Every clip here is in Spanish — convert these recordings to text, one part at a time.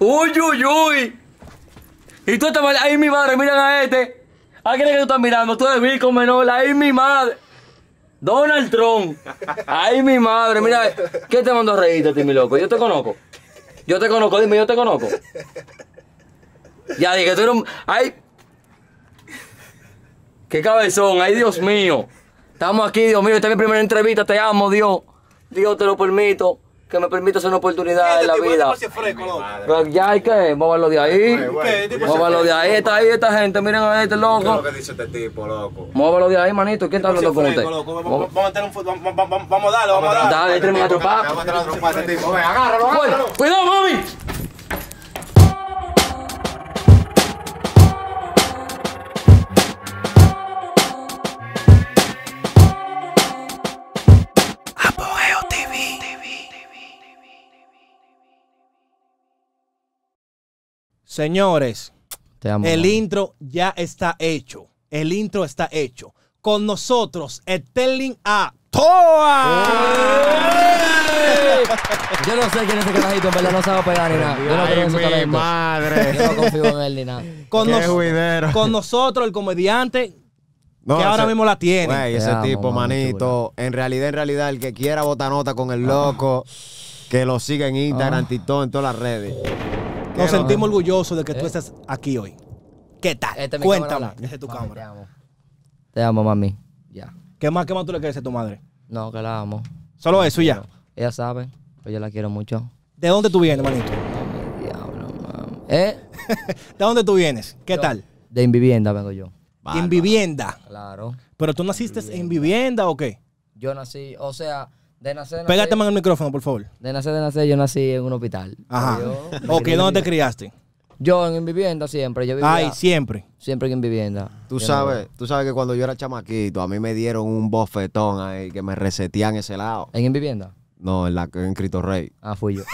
¡Uy, uy, uy! Y tú estás ahí mi madre, mira a este. ¿A quién es que tú estás mirando? Tú eres vico Menor! ahí mi madre. Donald Trump. ¡Ay, mi madre, mira, ¿qué te mandó a reírte a mi loco? Yo te conozco. Yo te conozco, dime, yo te conozco. Ya dije, tú eres un... ¡Ay! ¡Qué cabezón! ¡Ay, Dios mío! Estamos aquí, Dios mío, esta es mi primera entrevista, te amo, Dios. Dios, te lo permito que me permita ser una oportunidad en este la vida. Pero ya hay que moverlo de ahí. Móvalo de ahí, este está ahí esta gente, miren a este loco. ¿Qué es lo que dice este tipo, loco? Móvalo de ahí, manito, ¿quién está hablando con usted? Vamos a darle, vamos a darle. Dale, tenemos a atropar. Vamos a vamos a este tipo, agárralo, agárralo. Cuidado, mami. Señores, el intro ya está hecho. El intro está hecho. Con nosotros, Sterling A. ¡Toa! Yo no sé quién es ese carajito, en verdad no sabe pegar ni nada. Yo no madre! no confío en él ni nada. Con, con nosotros, el comediante que ahora mismo la tiene. ese tipo, manito. En realidad, en realidad, el que quiera botanota nota con el loco, que lo siga en Instagram, ah. TikTok, en todas las redes. Nos sentimos orgullosos de que tú eh. estés aquí hoy. ¿Qué tal? Este Cuéntame. tu cámara. Te amo. Te mami. Ya. ¿Qué más, ¿Qué más tú le quieres a tu madre? No, que la amo. Solo eso ya. Ella sabe, pero yo la quiero mucho. ¿De dónde tú vienes, manito? ¿Eh? ¿De dónde tú vienes? ¿Qué tal? De invivienda vengo yo. En vivienda. Claro. ¿Pero tú naciste en vivienda o qué? Yo nací, o sea, de nacer, Pégate más en el micrófono, por favor. De nacer, de nacer, yo nací en un hospital. Ajá. ¿O ok, ¿dónde te criaste? Yo en vivienda siempre. Yo Ay, siempre. Siempre en vivienda. Tú sabes, tú sabes que cuando yo era chamaquito, a mí me dieron un bofetón ahí que me resetean ese lado. ¿En, vivienda? No, en la en Cristo Rey. Ah, fui yo.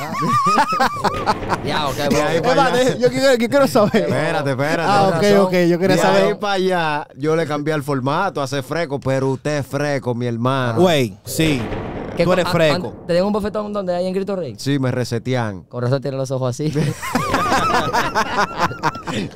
ya, ok, bro. Yo, yo, quiero saber. Espérate, espérate. Ah, ok, ok. Yo quería saber. Ahí para allá, yo le cambié el formato Hace freco, pero usted es freco, mi hermano. Güey, sí. Que Tú eres fresco. ¿Te dieron un bofetón donde hay en Grito Rey? Sí, me resetean. Con razón tiene los ojos así.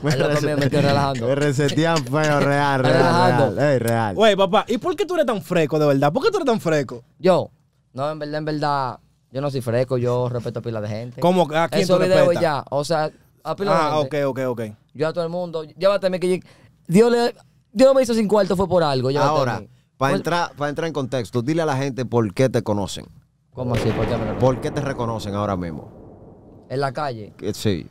me, resetean, relajando. Me resetean feo, real, real, relajando. real. Ey, real. Güey, papá, ¿y por qué tú eres tan fresco de verdad? ¿Por qué tú eres tan fresco? Yo, no, en verdad, en verdad, yo no soy fresco, yo respeto a pila de gente. ¿Cómo? ¿A quién Eso tú video ya, o sea, a pila ah, de gente. Ah, ok, ok, ok. Yo a todo el mundo, llévateme que yo, Dios, le, Dios me hizo sin cuarto, fue por algo, llévateme. Ahora. Para pues- entrar, entrar en contexto, dile a la gente por qué te conocen. ¿Cómo así? ¿Por qué, te reconocen ahora mismo? ¿En la calle? Eh, sí.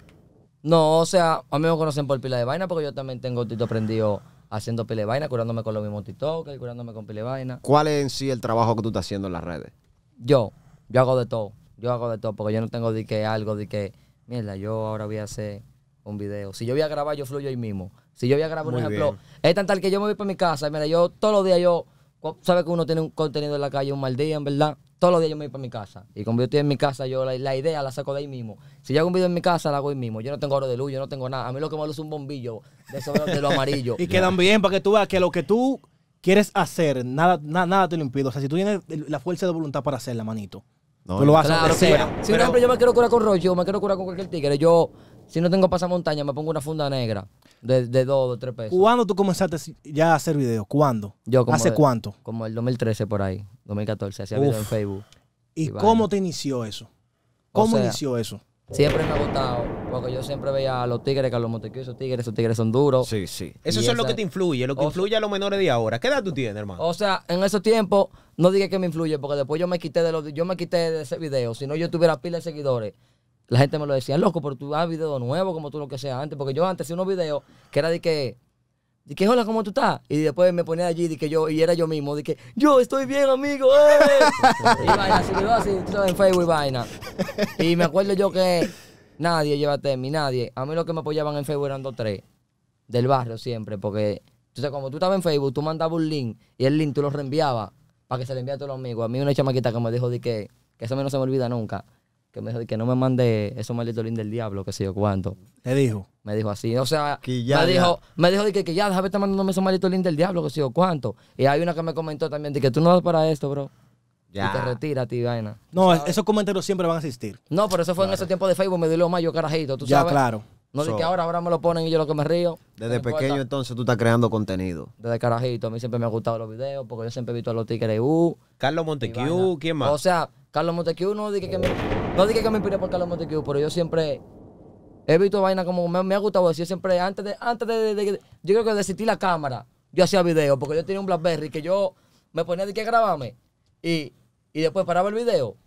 No, o sea, a mí me conocen por pila de vaina porque yo también tengo tito aprendido haciendo pila de vaina, curándome con los mismos TikTokers, curándome con pila de vaina. ¿Cuál es en sí el trabajo que tú estás haciendo en las redes? Yo, yo hago de todo. Yo hago de todo porque yo no tengo de que algo de que, mierda, yo ahora voy a hacer un video. Si yo voy a grabar, yo fluyo ahí mismo. Si yo voy a grabar, un ejemplo, es tan tal que yo me voy para mi casa, y mira, yo todos los días yo sabe que uno tiene un contenido en la calle un mal día, en verdad. Todos los días yo me voy para mi casa. Y como yo estoy en mi casa, yo la, idea la saco de ahí mismo. Si yo hago un video en mi casa, la hago ahí mismo. Yo no tengo oro de luz, yo no tengo nada. A mí lo que me luce es un bombillo de, lo amarillo. y quedan bien para que tú veas que lo que tú quieres hacer, nada, nada, te lo impido O sea, si tú tienes la fuerza de voluntad para hacerla, manito. No, lo haces hacer. si, por ejemplo, yo me quiero curar con Roche, yo me quiero curar con cualquier tigre, yo si no tengo pasamontaña, me pongo una funda negra de, de dos o tres pesos. ¿Cuándo tú comenzaste ya a hacer videos? ¿Cuándo? ¿Hace cuánto? Como el 2013 por ahí, 2014, hacía videos en Facebook. ¿Y, cómo te inició eso? ¿Cómo inició eso? Siempre me ha gustado, porque yo siempre veía a los tigres, que a los esos tigres, esos tigres son duros. Sí, sí. Eso es lo que te influye, lo que influye a los menores de ahora. ¿Qué edad tú tienes, hermano? O sea, en esos tiempos, no dije que me influye, porque después yo me quité de los, yo me quité de ese video, si no yo tuviera pila de seguidores la gente me lo decía, loco, pero tu has video nuevo, como tú lo que sea antes. Porque yo antes hacía unos videos que era de que, de que, hola, ¿cómo tú estás? Y después me ponía allí, que yo, y era yo mismo, de que, yo estoy bien, amigo, eh". y vaina, así, así, tú en Facebook y vaina. Y me acuerdo yo que nadie, llévate a nadie. A mí los que me apoyaban en Facebook eran dos, tres, del barrio siempre, porque, entonces, como tú estabas en Facebook, tú mandabas un link, y el link tú lo reenviabas, para que se le enviara a todos los amigos. A mí una chamaquita que me dijo, de que, que eso a no se me olvida nunca que me dijo que no me mande esos malditos lindos del diablo, que sé yo cuánto. me dijo? Me dijo así, o sea, que ya, me dijo, me dijo de que, ya, déjame estar mandándome esos malditos lindos del diablo, que sé yo cuánto. Y hay una que me comentó también, de que tú no vas para esto, bro. Ya. Y te retiras, ti, vaina. No, esos comentarios siempre van a existir. No, pero eso fue en ese tiempo de Facebook, me dio más yo carajito, ya, claro. No que ahora, ahora me lo ponen y yo lo que me río. Desde pequeño entonces tú estás creando contenido. Desde carajito, a mí siempre me han gustado los videos porque yo siempre he visto a los tigres U. Uh, Carlos Montecu, ¿quién más? O sea, Carlos Montecu no dije que me, que me inspiré por Carlos Montecu, pero yo siempre he visto vaina como me, ha gustado decir siempre antes de antes de, yo creo que desistí la cámara, yo hacía video porque yo tenía un BlackBerry que yo me ponía de que grabarme y, y después paraba el video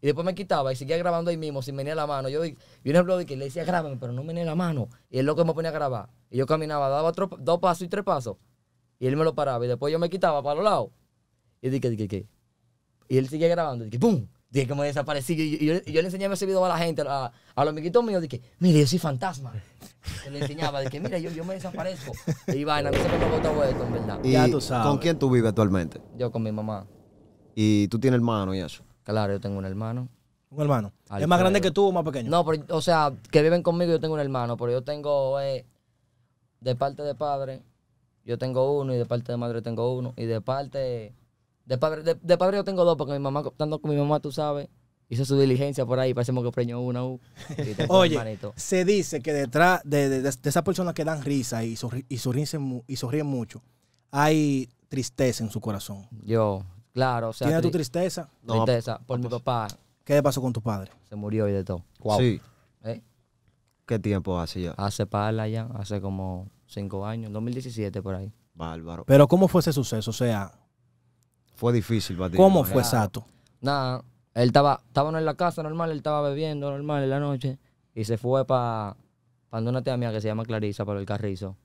y después me quitaba y seguía grabando ahí mismo sin venir la mano. Yo, vi un ejemplo que le decía grábame, pero no venía la mano. Y él loco me ponía a grabar. Y yo caminaba, daba dos pasos y tres pasos. Y él me lo paraba. Y después yo me quitaba para los lados. Y dije, dije, dije, y él sigue grabando. Y que ¡pum! Dije me desaparecí. Y yo, yo, yo, le enseñaba ese video a la gente, a, los amiguitos míos. Dije, mire, yo soy fantasma. Se le enseñaba, dije, mira, yo, yo me desaparezco. Y vaina, se sé cómo todo esto, en verdad. Y ya tú sabes. ¿Con quién tú vives actualmente? Yo con mi mamá. ¿Y tú tienes hermano y eso? Claro, yo tengo un hermano. ¿Un hermano? ¿Es más grande que tú o más pequeño? No, pero, o sea, que viven conmigo, yo tengo un hermano, pero yo tengo, eh, de parte de padre, yo tengo uno, y de parte de madre tengo uno, y de parte de padre, de, padre yo tengo dos, porque mi mamá, estando con mi mamá, tú sabes, hizo su diligencia por ahí, parecemos que preñó una. u. Uh, Oye, se dice que detrás de, de, de esas personas que dan risa y, sonríen y, y sonríen mucho, hay tristeza en su corazón. Yo, claro. O sea, tiene tu tristeza? tristeza por mi papá. ¿Qué le pasó con tu padre? Se murió y de todo. Sí. ¿Eh? ¿Qué tiempo hace ya? Hace pala ya, hace como cinco años, 2017 por ahí. Bárbaro. Pero ¿cómo fue ese suceso? O sea, fue difícil para ¿Cómo fue Sato? Nada, él estaba, estaba en la casa normal, él estaba bebiendo normal en la noche y se fue para pa una tía mía que se llama Clarisa, para el carrizo.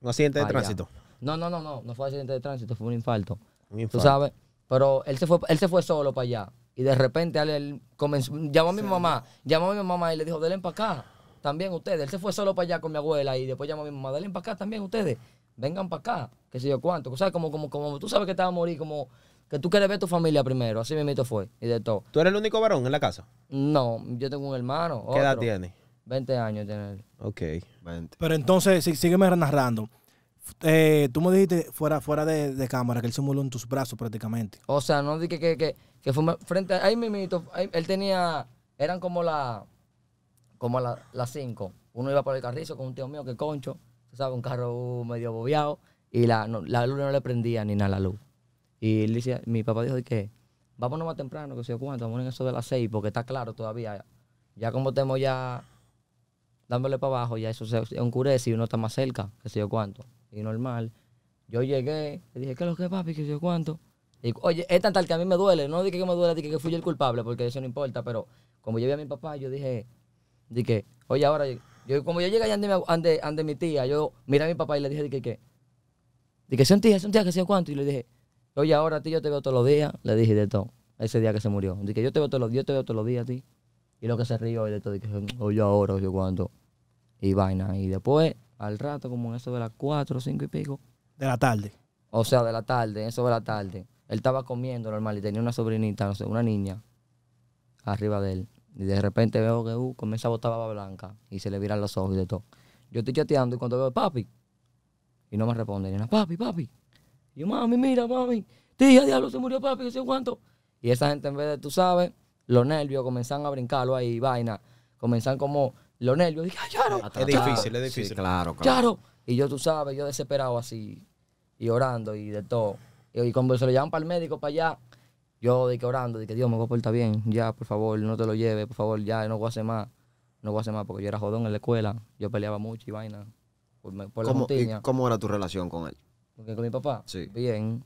¿Un accidente de tránsito? No, no, no, no, no fue accidente de tránsito, fue un infarto. Un infarto. Tú sabes, pero él se fue, él se fue solo para allá y de repente él comenzó, llamó a mi mamá, llamó a mi mamá y le dijo, denle para acá también ustedes. Él se fue solo para allá con mi abuela y después llamó a mi mamá, denle para acá también ustedes vengan para acá, que sé yo cuánto. O sea, como, como, como tú sabes que te vas a morir, como que tú quieres ver tu familia primero. Así mito fue y de todo. ¿Tú eres el único varón en la casa? No, yo tengo un hermano. ¿Qué edad tiene? 20 años tiene él. Ok, 20. Pero entonces, sí, sígueme narrando. Eh, tú me dijiste fuera, fuera de, cámara que él se murió en tus brazos prácticamente. O sea, no dije que, que, que, fue frente ahí mismito, él tenía, eran como la como las cinco. Uno iba por el carrizo con un tío mío que concho un carro medio bobeado y la, luz no le prendía ni nada la luz. Y mi papá dijo, que qué? Vámonos más temprano, que si yo cuánto, vamos en eso de las seis, porque está claro todavía. Ya como estamos ya dándole para abajo, ya eso se, un encurece y uno está más cerca, que sé yo cuánto. Y normal. Yo llegué, le dije, ¿qué es lo que papi? Que sé yo cuánto. Y, Oye, es tan tal que a mí me duele. No dije que me duele, dije que fui yo el culpable, porque eso no importa. Pero como llegué a mi papá, yo dije, dije, oye, ahora yo, como yo llegué allá ante, mi tía, yo miré a mi papá y le dije, que qué? Dije, son tías, son tías, que hacía cuánto. Y le dije, oye, ahora a ti yo te veo todos los días. Le dije de todo, ese día que se murió. Dije, yo te veo todos los días, yo te veo todos los días a ti. Y lo que se rió y de todo, dije, oye, ahora, yo cuánto. Y vaina. Y después, al rato, como en eso de las cuatro, cinco y pico. De la tarde. O sea, de la tarde, eso de la tarde. Él estaba comiendo normal y tenía una sobrinita, no sé, una niña, arriba de él. Y de repente veo que uh, comienza a botar baba blanca y se le viran los ojos y de todo. Yo estoy chateando y cuando veo, papi, y no me responde, ni nada, papi, papi. Y yo, mami, mira, mami, tía, diablo, se murió papi, que sé cuánto. Y esa gente, en vez de, tú sabes, los nervios comenzan a brincarlo ahí, vaina. Comenzan como los nervios. Dije, es difícil, es difícil. claro, claro. Y yo, tú sabes, yo desesperado así, y orando y de todo. Y, y cuando se lo llevan para el médico, para allá, yo de que orando, de que Dios me voy a bien, ya, por favor, no te lo lleve por favor, ya, no voy a hacer más. No voy a hacer más porque yo era jodón en la escuela, yo peleaba mucho y vaina. Por, ¿Cómo, la ¿y ¿Cómo era tu relación con él? Porque con mi papá, sí. bien.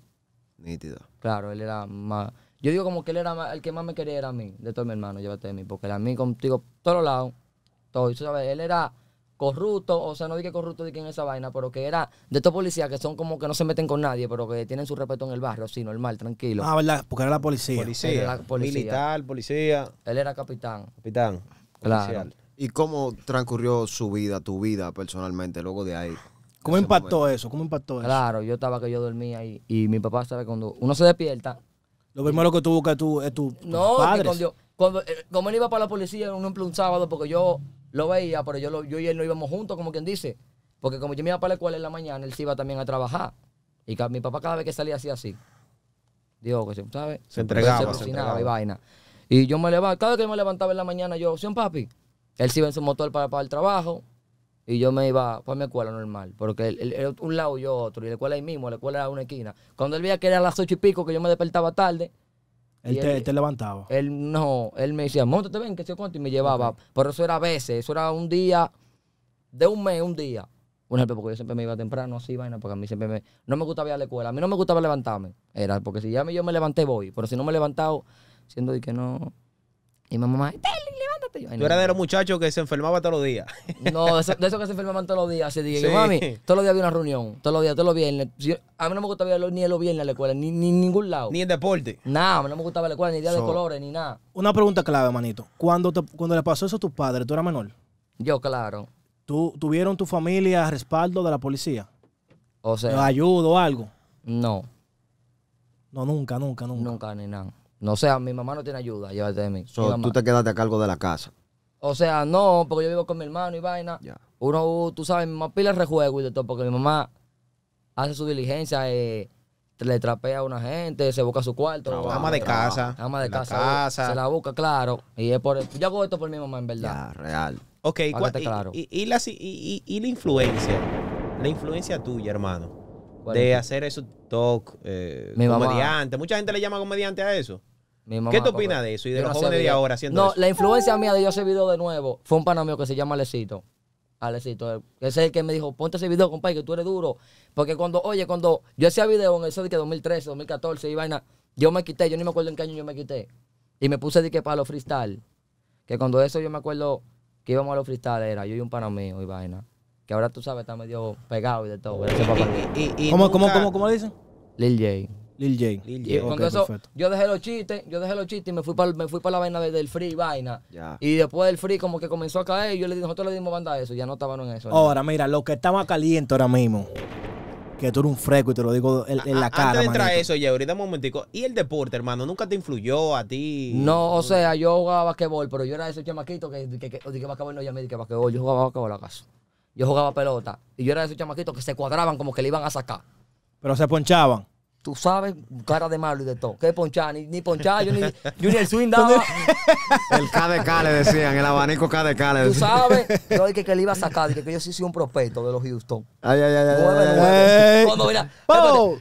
Nítido. Claro, él era más... Yo digo como que él era el que más me quería era a mí, de todo mi hermano, llévate de mí, porque era a mí contigo, todos lados, todo, y sabes, él era corrupto, o sea, no dije corrupto que en esa vaina, pero que era de estos policías que son como que no se meten con nadie, pero que tienen su respeto en el barrio, sí, normal, tranquilo. Ah, ¿verdad? Porque era la policía. Policía. policía. Militar, policía. Él era capitán. Capitán. Claro. ¿Y cómo transcurrió su vida, tu vida personalmente, luego de ahí? ¿Cómo impactó eso? ¿Cómo impactó eso? Claro, yo estaba que yo dormía ahí. y mi papá sabe cuando uno se despierta. Lo primero que tú buscas es tu, tu, no, padres. cuando, eh, él iba para la policía, un un sábado, porque yo lo veía, pero yo, yo y él no íbamos juntos, como quien dice. Porque como yo me iba para la escuela en la mañana, él se iba también a trabajar. Y mi papá cada vez que salía así así. Digo, ¿sabes? Se entregaba. Se, cocinaba, y vaina. Y yo me levantaba, cada vez que me levantaba en la mañana, yo, ¿sí, papi? Él se iba en su motor para, para el trabajo y yo me iba para mi escuela normal, porque él, un lado y yo otro, y la escuela ahí mismo, la escuela era una esquina. Cuando él veía que era a las ocho y pico, que yo me despertaba tarde, él te, levantaba. Él no, él me decía, te ven, que sé cuánto, y me llevaba. Pero eso era a veces, eso era un día, de un mes, un día. ejemplo, porque yo siempre me iba temprano, así, vaina, porque a mí siempre me, no me gustaba ir a la escuela. A mí no me gustaba levantarme. Era porque si ya yo me levanté, voy. Pero si no me he levantado, siendo de que no, y mi mamá, levántate. Yo, no, Tú de los muchachos que se enfermaba todos los días. No, de esos que se enfermaban todos los días. sí. mami, todos los días había una reunión. Todos los días, todos los viernes. a mí no me gustaba ni lo viernes en la escuela, ni, en ningún lado. Ni en deporte. Nada, a mí no me gustaba la escuela, ni día de colores, ni nada. Una pregunta clave, manito. ¿Cuándo te, cuando le pasó eso a tus padres, ¿tú eras menor? Yo, claro. ¿Tuvieron tu familia respaldo de la policía? O sea. ¿Ayuda o algo? No. No, nunca, nunca, nunca. Nunca, ni nada. No sea, mi mamá no tiene ayuda, llévate de mí. tú te quedaste a cargo de la casa. O sea, no, porque yo vivo con mi hermano y vaina. Uno, uh, tú sabes, mi mamá pila rejuego y de todo, porque mi mamá hace su diligencia, eh, le trapea a una gente, se busca su cuarto. ama de casa. Ama de casa, Se la busca, claro. Y es por Yo hago esto por mi mamá, en verdad. real. Ok, y, claro. y, la, influencia, la influencia tuya, hermano, de hacer eso, talk, eh, comediante. Mucha gente le llama comediante a eso. ¿Qué tú opinas de eso y de los jóvenes de ahora haciendo No, la influencia mía de yo ese video de nuevo fue un pana que se llama Alecito. Alecito, eh, ese es el que me dijo, ponte ese video, compadre, que tú eres duro. Porque cuando, oye, cuando yo hacía video en eso de que 2013, 2014 y vaina, yo me quité, yo ni me acuerdo en qué año yo me quité. Y me puse de que para los freestyle. Que cuando eso yo me acuerdo que íbamos a los freestyle era yo y un pana mío y vaina. Que ahora tú sabes, está medio pegado y de todo. ¿Cómo, ¿Cómo, cómo, cómo, le dicen? Lil J. Lil J. yo dejé los chistes, yo dejé los chistes y me fui para la vaina del free vaina. Y después del free como que comenzó a caer yo le dije, nosotros le dimos banda a eso, ya no estaban en eso. Ahora, mira, lo que estaba más caliente ahora mismo. Que tú eres un freco y te lo digo en, la cara. Antes de entra eso, ya, ahorita un momentico. ¿Y el deporte, hermano? ¿Nunca te influyó a ti? No, o sea, yo jugaba basquetbol, pero yo era ese chamaquito que, que, que, que basquetbol no llamé, que basquetbol. Yo jugaba basquetbol acaso. Yo jugaba pelota. Y yo era ese chamaquito que se cuadraban como que le iban a sacar. Pero se ponchaban tú sabes, cara de malo y de todo. ¿Qué ponchar? Ni, ni yo ni, el swing daba. el K K le decían, el abanico K le decían. Tú sabes, yo dije que le iba a sacar, dije que yo sí soy un prospecto de los Houston. Ay, ay, ay. ay, No, oh, no, mira.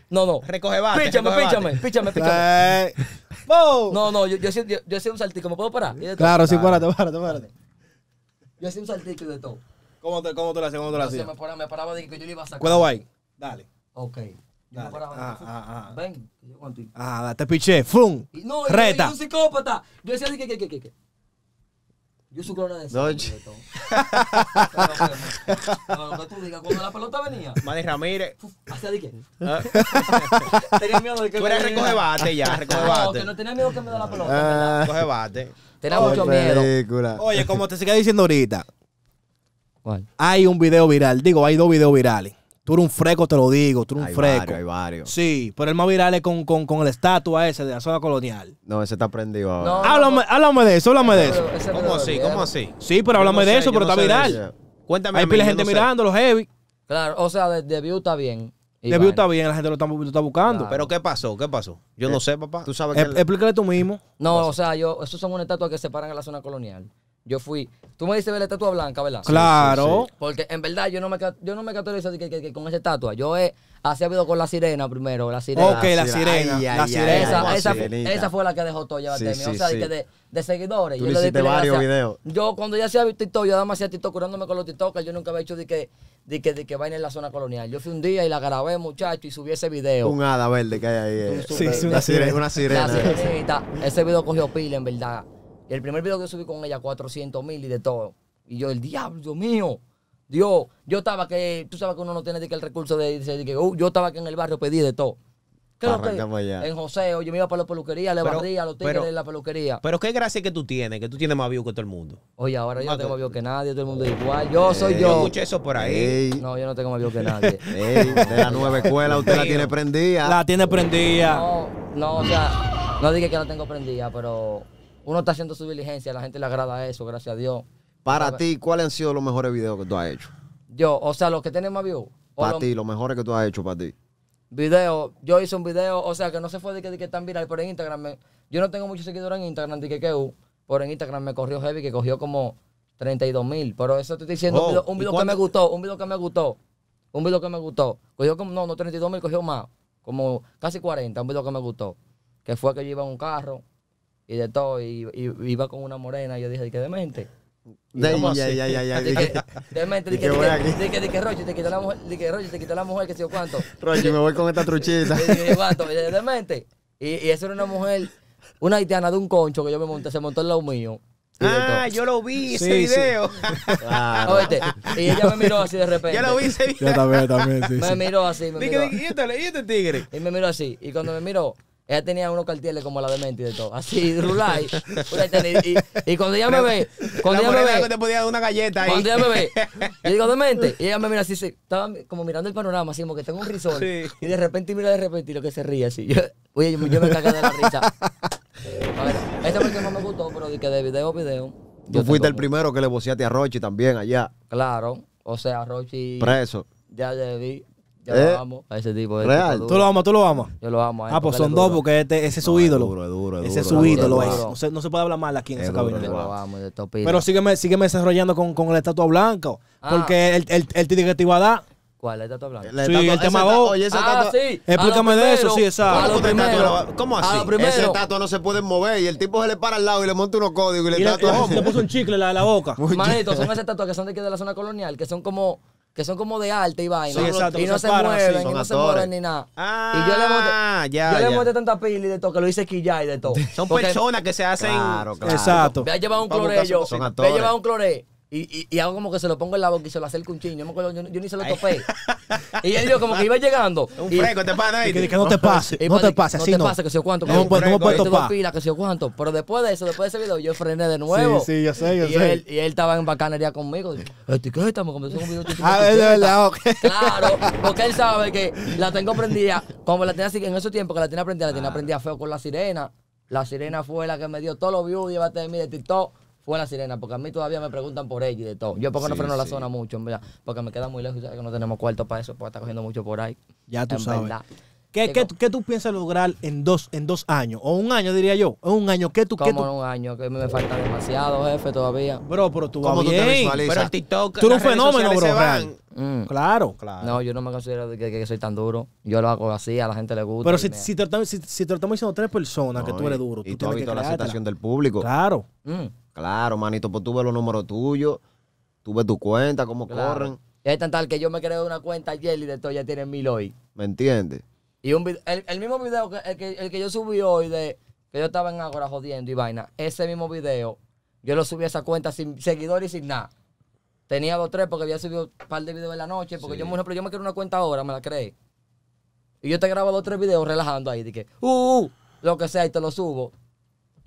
No, no. Recoge bate. Píchame, píchame, píchame, píchame, No, no, yo, yo, yo, soy un saltito. ¿me puedo parar? Claro, sí, párate, párate, párate. Yo soy un saltito y de todo. ¿Cómo, te, cómo tú lo hacías? ¿Cómo tú lo hacías? Me paraba, me paraba de que yo le iba a sacar. Cuidado ahí. Dale. Ok. Yo paraba. Ah, ah, ah. Ven, yo Ah, te piché. ¡Fum! Y, no, Reta. Yo, soy psicópata. Yo decía así que, que, que, que. Yo soy clona de Dodge. Pero lo que tú digas, cuando la pelota venía. Manny Ramírez. ¿Hacía de qué? Ah. tenía miedo de que. Tú eres recoge bate ya, recoge bate. No, que no tenía miedo que me da la pelota. Recoge ah, bate. Tenía mucho miedo. Oye, como te sigue diciendo ahorita. ¿Cuál? Hay un video viral. Digo, hay dos videos virales. Tú eres un freco, te lo digo, tú eres un freco. Varios, hay varios. Sí, pero el más viral es con, con, con el estatua ese de la zona colonial. No, ese está prendido ahora. háblame, de eso, háblame de eso. ¿Cómo así? ¿Cómo así? Sí, pero háblame de eso, pero está viral. Cuéntame. Hay pila gente mirando, los heavy. Claro, o sea, de, view está bien. De view está bien, la gente lo está, buscando. Pero ¿qué pasó? ¿Qué pasó? Yo no eh, sé, papá. Tú sabes eh, Explícale tú mismo. No, o sea, yo, esos son una estatua que separan en la zona colonial. Yo fui. Tú me dices, ver la estatua blanca, ¿verdad? Claro. Porque en verdad yo no me, yo no me categorizo que, que, que, con esa estatua. Yo he, eh, así habido con la sirena primero. La sirena. Ok, la sirena. la sirena. Esa, esa, fue la que dejó todo llevarte O sea, que de, de, seguidores. Tú yo le hiciste varios videos. Yo cuando ya hacía TikTok, yo además hacía TikTok curándome con los TikTokers. Yo nunca había hecho de que de que, de que vaina en la zona colonial. Yo fui un día y la grabé, muchacho, y subí ese video. Un hada verde que hay ahí. Eh. sí, una, sirena, una sirenita. Ese video cogió pila, en verdad. Y el primer video que subí con ella, 400 mil y de todo. Y yo, el diablo, mío. Dios, yo estaba que, tú sabes que uno no tiene de que el recurso de, uh, yo estaba que en el barrio pedí de todo. Claro en José, oye, me iba para la peluquería, le los tigres de la peluquería. Pero qué gracia que tú tienes, que tú tienes más views que todo el mundo. Oye, ahora yo no tengo más que nadie, todo el mundo es igual. Yo eh, soy yo. Yo escuché eso por ahí. No, yo no tengo más view que nadie. de la nueva escuela, usted la tiene prendida. La tiene prendida. No, no, o sea, no dije que la tengo prendida, pero uno está haciendo su diligencia, a la gente le agrada eso, gracias a Dios. Para ti, ¿cuáles han sido los mejores videos que tú has hecho? Yo, o sea, los que tienen más views. Para ti, los mejores que tú has hecho para ti. Video, yo hice un video, o sea, que no se fue de que, de que tan viral, pero en Instagram, yo no tengo muchos seguidores en Instagram, de que, que uh, pero en Instagram me corrió heavy, que cogió como 32 mil, pero eso te estoy diciendo, un oh, video, que me gustó, un video que me gustó, un video que me gustó, cogió como, no, no 32 mil, cogió más, como casi 40, un video que me gustó, que fue que yo iba en un carro, y de todo, y, iba con una morena, y yo dije, que demente. De mente. ya, ya, de Demente, dije, dije, dije, Roche, te quitó la mujer, dije, Roche, te quitó la mujer, que sé yo cuánto. Roche, me voy con esta truchita. Dije, cuánto, demente. Y, y esa era una mujer, una haitiana de un concho que yo me monté, se montó en lado mío. Ah, yo lo vi ese video. Claro. y ella me miró así de repente. Yo lo vi ese video. Yo también, también, sí. Me miró así, me miró. Dije, este, ¿y este tigre? Y me miró así. Y cuando me miró, ella tenía unos carteles como la de Menti de todo. Así, rulay. y, cuando ella me ve, cuando ella me ve. te podía dar una galleta ahí. Cuando ella me ve, yo digo de mente. Y ella me mira así, sí estaba como mirando el panorama, así como que tengo un risol. Y de repente mira de repente y lo que se ríe así. oye, yo, me cagué de la risa. A ver, esta porque no me gustó, pero de que de video a video. Tú fuiste el primero que le boceaste a Rochi también allá. Claro. O sea, Rochi. Preso. Ya le vi lo eh, amo a ese tipo. Real. ¿Tú lo amas? ¿Tú lo amas? Yo lo amo. A ah, pues son dos porque este, ese es su ídolo. Es duro, es duro, ese es su ídolo. No, se, no, se, puede hablar mal aquí en ese cabina. Pero sígueme, sígueme desarrollando con, con la estatua blanca. Ah. Porque el, el, el que te iba a dar. ¿Cuál? ¿La estatua blanca? el tema dos Oye, ah, Explícame de eso, sí, exacto. ¿Cómo así? ese estatua no se puede mover y el tipo se le para al lado y le monta unos códigos y, le, tatua, le, puso un chicle en la, la boca. Manito, son esas estatuas que son de aquí de la zona colonial, que son como que son como de arte y vaina. y no se, mueven, y no se mueven ni nada. Ah, y yo le monté, ya, yo le monté tanta pila y de todo, que lo hice quillar y de todo. Son personas que se hacen. Claro, claro. Exacto. Voy ha llevado un cloré yo. Voy a llevar un cloré. Y, y, hago como que se lo pongo en la boca y se lo acerco un chin. Yo me acuerdo, yo, ni se lo topé. y él dijo como que iba llegando. Un freco, te pasa ahí. Que, que, no te pase, no te pase, así no No te pase, que sé cuánto. No, no, no puedo topar. que se cuánto. Pero después de eso, después de ese video, yo frené de nuevo. Sí, sí, yo sé, yo y sé. Él, y él estaba en bacanería conmigo. Etiqueta, este, me comenzó un video. ver, de ah, verdad, ok. Claro, porque él sabe que la tengo prendida. Como la tenía así, en ese tiempo, que la tenía prendida, la tenía prendida feo con la sirena. La sirena fue la que me dio todos los views, llévate de mí de TikTok fue la sirena, porque a mí todavía me preguntan por ella y de todo. Yo porque no freno la zona mucho, en porque me queda muy lejos y que no tenemos cuarto para eso, porque está cogiendo mucho por ahí. Ya tú sabes. ¿Qué, tú piensas lograr en dos, en años? O un año, diría yo. O un año. ¿Qué tú quieres? Como un año, que me falta demasiado, jefe, todavía. Bro, pero tú tú Pero el TikTok, Tú eres un fenómeno, bro. Claro, claro. No, yo no me considero que, que, soy tan duro. Yo lo hago así, a la gente le gusta. Pero si, si, te, si, te estamos diciendo tres personas que tú eres duro, y tú, tú has visto la aceptación del público. Claro. Mm. Claro, manito, pues tú ves los números tuyos, tú ves tu cuenta, cómo corren. Es tan tal que yo me creé una cuenta ayer y de esto ya tiene mil hoy. ¿Me entiendes? Y un el, mismo video, que el, que, yo subí hoy de que yo estaba en Ágora jodiendo y vaina, ese mismo video, yo lo subí a esa cuenta sin seguidores y sin nada. Tenía dos, tres porque había subido un par de videos en la noche, porque yo, por ejemplo, yo me creé una cuenta ahora, me la crees? Y yo te grabo dos, tres videos relajando ahí, de que, uh, uh, lo que sea, y te lo subo.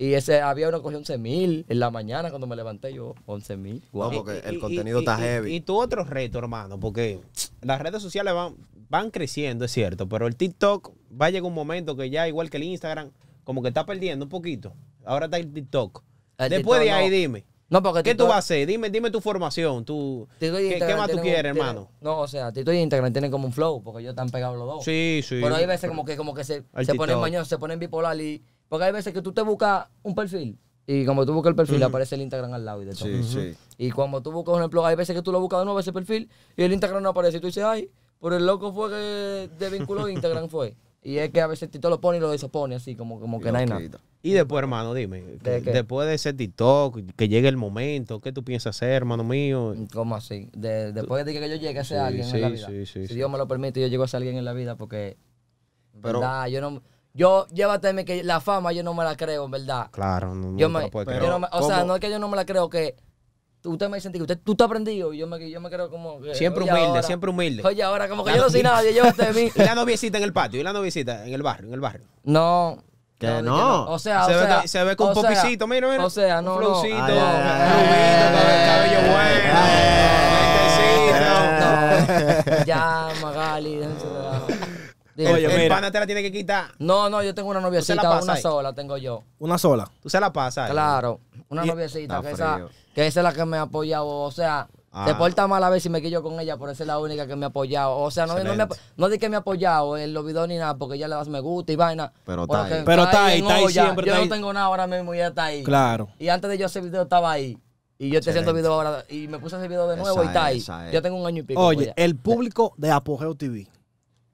Y ese, había uno que cogió 11 mil en la mañana cuando me levanté yo, 11 mil. porque el contenido está heavy. Y, tu otro reto, hermano, porque las redes sociales van, van creciendo, es cierto, pero el TikTok va a llegar un momento que ya, igual que el Instagram, como que está perdiendo un poquito. Ahora está el TikTok. Después de ahí, dime. No, porque ¿Qué tú vas a hacer? Dime, dime tu formación. ¿Qué, más tú quieres, hermano? no, o sea, TikTok y Instagram tienen como un flow, porque ellos están pegados los dos. Sí, sí. Pero hay veces como que, como que se, se ponen se ponen bipolar y porque hay veces que tú te buscas un perfil y como tú buscas el perfil, aparece el Instagram al lado y de todo. Sí, sí. Y cuando tú buscas, un ejemplo, hay veces que tú lo buscas de nuevo ese perfil y el Instagram no aparece. Y tú dices, ay, por el loco fue que desvinculó Instagram fue. Y es que a veces TikTok lo pone y lo desopone así, como, como que no hay nada. Y después, hermano, dime, después de ese TikTok, que llegue el momento, ¿qué tú piensas hacer, hermano mío? ¿Cómo así? después de que yo llegue a ser alguien en la vida. si Dios me lo permite, yo llego a ser alguien en la vida porque... Pero, yo no yo, llévateme que la fama yo no me la creo, en verdad. Claro, no, yo me, puedo creer. o sea, no es que yo no me la creo, que usted me dice que usted, tú te aprendido y yo me, yo me creo como Siempre humilde, siempre humilde. Oye, ahora como que yo no soy nadie, llévate de mí. ¿Y la noviecita en el patio? ¿Y la noviecita en el barrio? En el barrio. No. Que no, O sea, se, ve, se ve con un popicito, mira, mira. O sea, no. no. cabello bueno. Ya, Magali, Oye, el mira. pana te la tiene que quitar. No, no, yo tengo una noviecita, una sola tengo yo. Una sola. Tú se la pasas. Claro, una noviecita que esa, que esa es la que me ha apoyado. O sea, Ah. porta mal a veces y me quillo con ella, pero esa es la única que me ha apoyado. O sea, no, no, me, no di que me ha apoyado en eh, los videos ni nada, porque ella le das me gusta y vaina. Pero está ahí. Pero está ahí, está ahí siempre, Yo no tengo nada ahora mismo y está ahí. Claro. Y antes de yo hacer video estaba ahí. Y yo estoy haciendo video ahora. Y me puse ese video de nuevo y está ahí. Yo tengo un año y pico. Oye, el público de Apogeo TV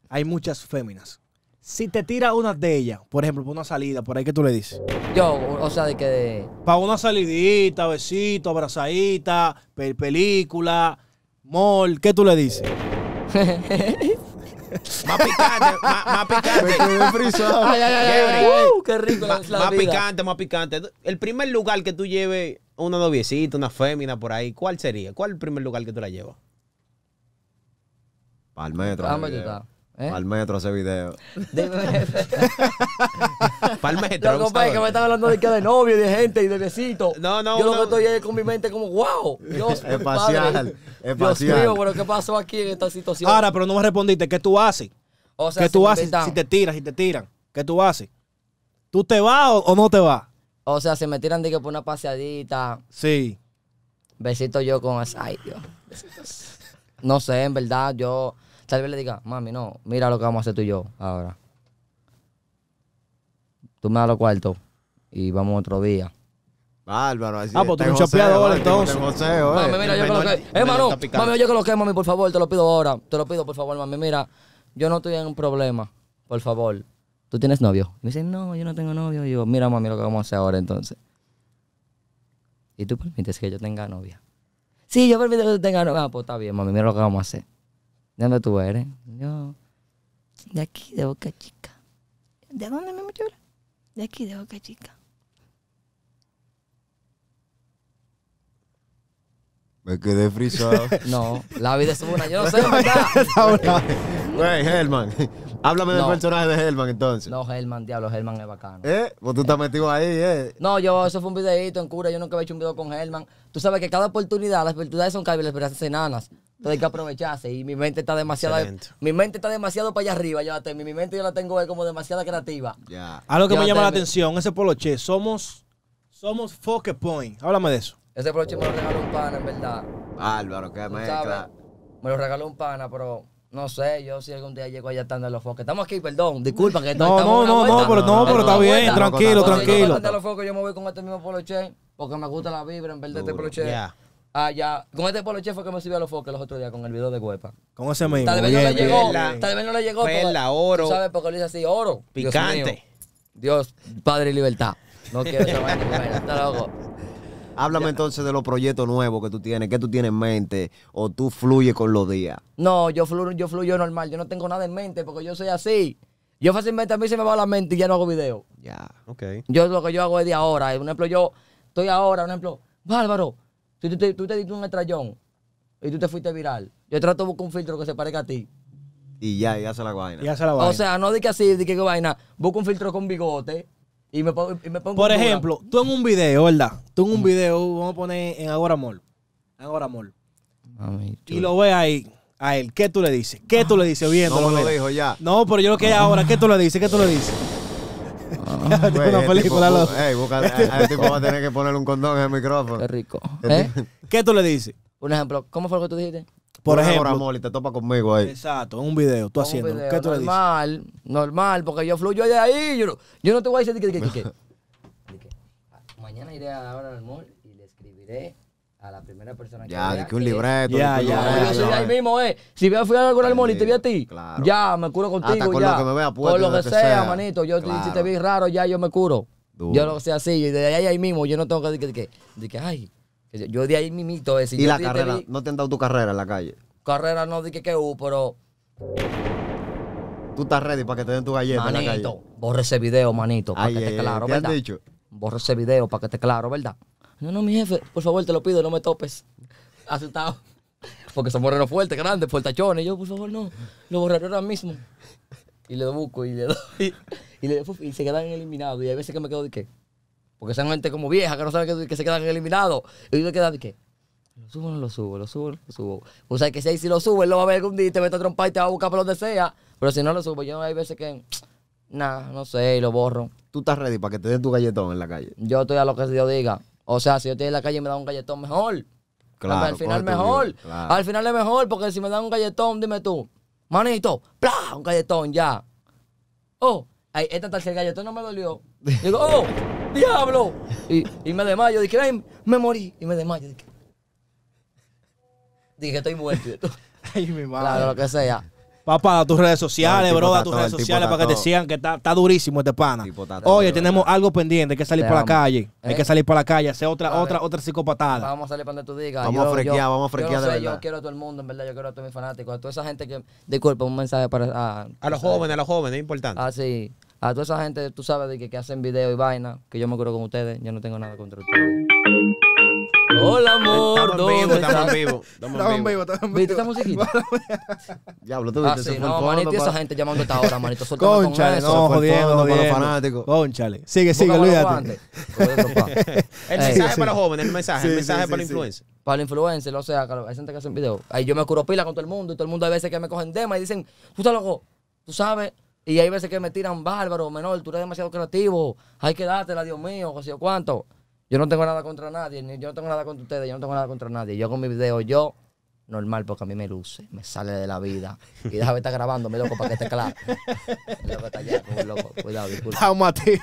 hay muchas féminas. Si te tira una de ellas, por ejemplo, por una salida, por ahí ¿qué tú le dices. Yo, o sea, de que. Para una salidita, besito, abrazadita, pel película, mol, ¿qué tú le dices? más picante, más, picante. Uh, qué rico Más picante, más picante. El primer lugar que tú lleves una noviecita, una fémina por ahí, ¿cuál sería? ¿Cuál es el primer lugar que tú la llevas? Para el metro. ¿Eh? Al metro ese video. Palmetro. Lo compadre que me estaba hablando de que de novio, de gente y de besito. No, no, Yo no. lo que estoy ahí con mi mente como, wow. Dios, espacial. espacial. Dios mío, pero ¿qué pasó aquí en esta situación? Ahora, pero no me respondiste. ¿Qué tú haces? O sea, ¿Qué tú haces si te tiran, si te tiran? ¿Qué tú haces? ¿Tú te vas o, no te vas? O sea, si me tiran de que por una paseadita. Sí. Besito yo con... Ay, Dios. No sé, en verdad, yo... Tal vez le diga, mami, no, mira lo que vamos a hacer tú y yo ahora. Tú me das los cuartos y vamos otro día. Bárbaro, así Ah, pues tú eres un chopeador ahora entonces. Eh. mami, mira, yo que eh, lo Eh, mano, mami, yo que lo mami, por favor, te lo pido ahora. Te lo pido, por favor, mami. Mira, yo no estoy en un problema. Por favor. ¿Tú tienes novio? Y me dice, no, yo no tengo novio. Y yo, mira, mami, lo que vamos a hacer ahora entonces. ¿Y tú permites que yo tenga novia? Sí, yo permito que tú tengas novia. Ah, pues está bien, mami, mira lo que vamos a hacer. ¿De dónde tú eres? Yo, de aquí, de Boca Chica. ¿De dónde, mi metió De aquí, de Boca Chica. Me quedé frisado. No, la vida es una, yo no sé, ¿verdad? Güey, Herman. Háblame del personaje de Herman, entonces. No, Herman, diablo, Herman es bacano. ¿Eh? Pues tú estás metido ahí, ¿eh? No, yo, eso fue un videito en cura, yo nunca había hecho un video con Herman. Tú sabes que cada oportunidad, las oportunidades son cables, pero esas enanas. Entonces hay que aprovecharse. Y mi mente está demasiado. Mi mente está demasiado para allá arriba. Yo la tengo, mi mente yo la tengo como demasiada creativa. Algo que me llama la atención, ese poloche. Somos, somos Focus Point. Háblame de eso. Ese poloche me lo regaló un pana, en verdad. Álvaro, qué mezcla. Me lo regaló un pana, pero. No sé, yo si algún día llego allá estando en los focos. Estamos aquí, perdón, disculpa que no, no, no, no, pero, no, pero está bien, tranquilo, tranquilo. yo me voy con este mismo poloche porque me gusta la vibra en vez de este poloche allá. Ah, con este polo chef que me subió a los foques los otros días con el video de Huepa. ¿Cómo se me Tal vez no le llegó. Tal vez no le llegó. Perla, oro. ¿tú ¿Sabes? Porque le dice así, oro. Picante. Dios, Padre y Libertad. No quiero esa vaina. Está loco. Háblame entonces de los proyectos nuevos que tú tienes, que tú tienes en mente, o tú fluyes con los días. No, yo fluyo, yo fluyo normal, yo no tengo nada en mente porque yo soy así. Yo fácilmente a mí se me va la mente y ya no hago video. Ya, ok. Yo lo que yo hago es de ahora. un ejemplo, yo estoy ahora, un ejemplo, Bárbaro, si tú te, diste un estrellón y tú te fuiste viral, yo trato de buscar un filtro que se parezca a ti. Y ya, y hace la vaina. hace la vaina. O sea, no di que así, di que vaina. Busco un filtro con bigote y me, pongo, y me pongo Por ejemplo, tú en un video, ¿verdad? Tú en un video, vamos a poner en Agora amor, Agora Mall. y lo ve ahí a él. ¿Qué tú le dices? ¿Qué tú le dices Viendo. No lo dijo ya. No, pero yo lo que hay ahora, ¿qué tú le dices? ¿Qué tú le dices? una este película. tipo, este tipo va a tener que ponerle un condón en el micrófono. Qué rico. ¿Eh? ¿Qué tú le dices? Un ejemplo, ¿cómo fue lo que tú dijiste? Por ejemplo. amor y te topa conmigo ahí. Exacto, en un video, tú haciendo. ¿Qué tú le dices? normal, normal, porque yo fluyo de ahí. Yo no, te voy a decir que, que, que. Mañana iré a la hora mall y le escribiré a la primera persona que Ya, de que un libreto. Ya, ya, ya. Yo ahí mismo, eh. Si veo fui a algún al y te vi a ti, claro. ya, me curo contigo. Hasta con lo que me vea puesto. Con lo que, sea, manito. Yo si te vi raro, ya yo me curo. Yo lo sé así. Y de ahí, ahí mismo, yo no tengo que decir que, de que, ay. Yo de ahí mimito. Eh, si ¿Y la carrera? ¿No te han dado tu carrera en la calle? Carrera no, dije que hubo, uh, pero. Tú estás ready para que te den tu galleta manito, en la calle. borre ese video, manito, para que esté eh, claro, ¿verdad? Te dicho? Borre ese video para que esté claro, ¿verdad? No, no, mi jefe, por favor, te lo pido, no me topes. Asustado. Porque son morreros fuertes, grandes, fuertachones. Y yo, por favor, no. Lo borraré ahora mismo. Y le busco y le doy. Y, le, y se quedan eliminados. Y hay veces que me quedo de qué. Porque son gente como vieja que no sabe que, que se quedan eliminados. Y yo me quedo de qué. Lo subo, no lo subo, lo subo, lo subo. O sea, que si, si lo subo, él lo va a ver algún día te mete a trompar y te va a buscar por donde sea. Pero si no lo subo, yo hay veces que, nada, no sé, y lo borro. ¿Tú estás ready para que te den tu galletón en la calle? Yo estoy a lo que Dios diga. O sea, si yo estoy en la calle y me dan un galletón, mejor. Claro, al final mejor. Al final es mejor, porque si me dan un galletón, dime tú, manito, ¡plá! Un galletón ya. Oh, ay, esta el galletón no me dolió. Digo, oh, diablo. Y, y me desmayo, dije, ay, me morí. Y me desmayo, dije, dije estoy muerto. ay, mi madre. Claro, lo que sea. Papá, a tus redes sociales, bro, a tus redes sociales para que te sigan, que está, durísimo este pana. Oye, tenemos algo pendiente, hay que salir para la calle. Hay que eh. salir para la calle, hacer otra, otra, otra psicopatada. Vamos a salir para donde tú digas. Vamos a frequear, vamos a frequear de verdad. Yo quiero a todo el mundo, en verdad, yo quiero a todos mis fanáticos, a toda esa gente que. Disculpa, un mensaje para. A, los jóvenes, a los jóvenes, es importante. Ah, sí. A toda esa gente, tú sabes, de que, que hacen videos y vaina, que yo me curo con ustedes, yo no tengo nada contra ustedes. Hola, amor. Estamos vivos, estamos vivos. Estamos vivos, estamos vivos. ¿Viste esta musiquita? Diablo, tú viste. Ah, no, manito, esa gente llamando a esta hora, manito. Conchale, no, jodiendo, jodiendo. Para los fanáticos. Conchale. Sigue, sigue, olvídate. El mensaje para los jóvenes, el mensaje, el mensaje para la influencer. para el influencer, o sea, hay gente que hace un video. Ahí yo me curo pila con todo el mundo y todo el mundo hay veces que me cogen dema y dicen, tú estás loco, tú sabes. Y hay veces que me tiran bárbaro, menor, tú eres demasiado creativo, hay que dártela, Dios mío, o cuánto. Yo no tengo nada contra nadie, ni yo no tengo nada contra ustedes, yo no tengo nada contra nadie. Yo con mi video yo, normal, porque a mí me luce, me sale de la vida. Y déjame estar grabando, me loco, para que esté claro. loco está loco, cuidado, disculpa. de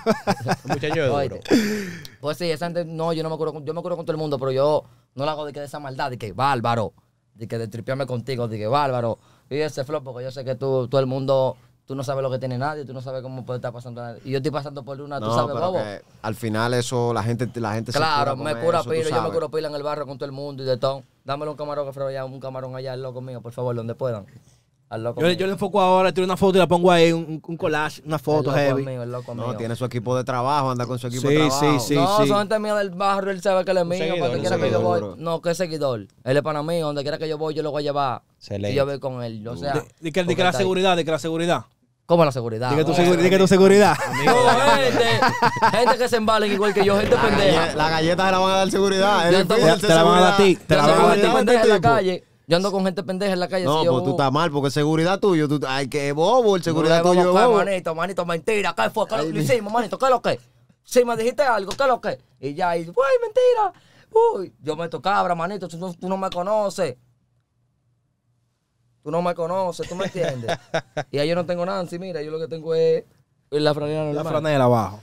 Pues sí, esa gente, no, yo no me curo, yo me curo con todo el mundo, pero yo no la hago de que de esa maldad, de que bárbaro, de que de tripearme contigo, de que bárbaro. Y ese flop, porque yo sé que tú, todo el mundo tú no sabes lo que tiene nadie, tú no sabes cómo puede estar pasando nadie. Y yo estoy pasando por una, tú sabes, pero bobo. al final eso, la gente, la gente claro, se cura me cura pila, yo me curo pila en el barrio con todo el mundo y de todo. Dámelo un camarón que allá, un camarón allá el loco mío, por favor, donde puedan. yo, le enfoco ahora, tiro una foto y la pongo ahí, un, collage, una foto el loco heavy. Mío, el loco no, tiene su equipo de trabajo, anda con su equipo sí, de trabajo. Sí, sí, no, sí. son gente mía del barrio, él sabe que él es mío. que yo voy. No, que es seguidor. Él es para mí, donde quiera que yo voy, yo lo voy a llevar. Y yo voy con él. O sea, de, que la seguridad, de que la seguridad cómo la seguridad. Diga tu, tu seguridad. gente, gente que se embalen igual que yo, gente pendeja. la galleta se la van a dar seguridad. te, la van a dar a ti. Te la, van a dar a ti. Este pendeja en la calle. Yo ando con gente pendeja en la calle. No, pues tú estás mal, porque seguridad tuyo. Tú, ay, qué bobo, el seguridad tuyo. Manito, manito, mentira. ¿Qué fue? ¿Qué lo hicimos, manito? ¿Qué es lo que? Si me dijiste algo, ¿qué es lo que? Y ya, y, uy, mentira. Uy, yo me tocaba, manito, tú, tú no me conoces. Tú no me conoces, tú me entiendes. y ahí yo no tengo nada. Sí, mira, yo lo que tengo es la franela La franela abajo.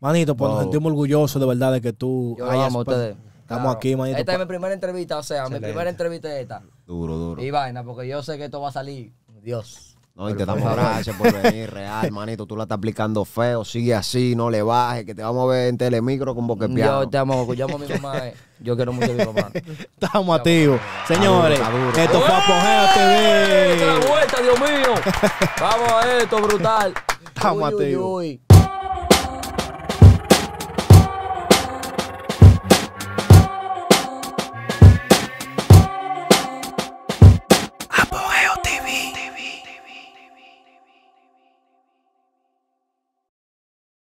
Manito, pues nos sentimos orgullosos de verdad de que tú yo a pues, Estamos aquí, manito. Esta es pues. mi primera entrevista, o sea, mi primera entrevista es esta. Duro, duro. Y vaina, porque yo sé que esto va a salir. Dios. No, y te damos gracias por venir, real, manito. Tú la estás aplicando feo. Sigue así, no le bajes, que te vamos a ver en telemicro con boquepiado. Yo te amo, yo a mi mamá. Eh. Yo quiero mucho a mi mamá. Estamos tío Señores, esto fue Apogeo TV. ¡Eh! la vuelta, Dios mío! Vamos a esto, brutal. Estamos activos.